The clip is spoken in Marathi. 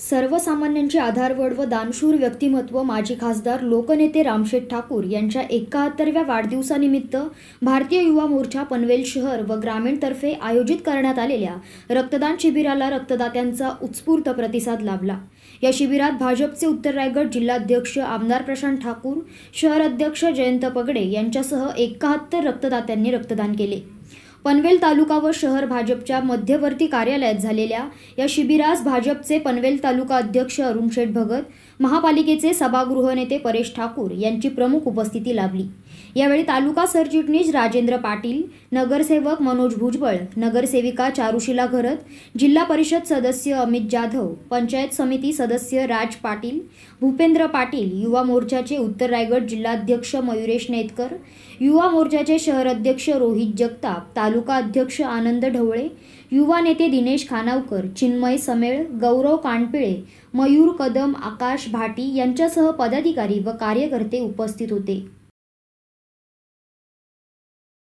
सर्वसामान्यांची आधारवड व दानशूर व्यक्तिमत्व माजी खासदार लोकनेते रामशेठ ठाकूर यांच्या एकाहत्तरव्या वाढदिवसानिमित्त भारतीय युवा मोर्चा पनवेल शहर व ग्रामीणतर्फे आयोजित करण्यात आलेल्या रक्तदान शिबिराला रक्तदात्यांचा उत्स्फूर्त प्रतिसाद लाभला या शिबिरात भाजपचे उत्तर रायगड जिल्हाध्यक्ष आमदार प्रशांत ठाकूर शहर अध्यक्ष जयंत पगडे यांच्यासह एकाहत्तर रक्तदात्यांनी रक्तदान केले पनवेल तालुका व शहर भाजपच्या मध्यवर्ती कार्यालयात झालेल्या या शिबिरास भाजपचे पनवेल तालुका अध्यक्ष अरुण शेठ भगत महापालिकेचे सभागृह नेते परेश ठाकूर यांची प्रमुख उपस्थिती लाभली यावेळी तालुका सरचिटणीस राजेंद्र पाटील नगरसेवक मनोज भुजबळ नगरसेविका चारुशिला घरत जिल्हा परिषद सदस्य अमित जाधव पंचायत समिती सदस्य राज पाटील भूपेंद्र पाटील युवा मोर्चाचे उत्तर रायगड जिल्हाध्यक्ष मयुरेश नेतकर युवा मोर्चाचे शहर अध्यक्ष रोहित जगताप तालुका तालुका अध्यक्ष आनंद ढवळे युवा नेते दिनेश खानावकर चिन्मय समेळ गौरव कानपिळे मयूर कदम आकाश भाटी यांच्यासह पदाधिकारी व कार्यकर्ते उपस्थित होते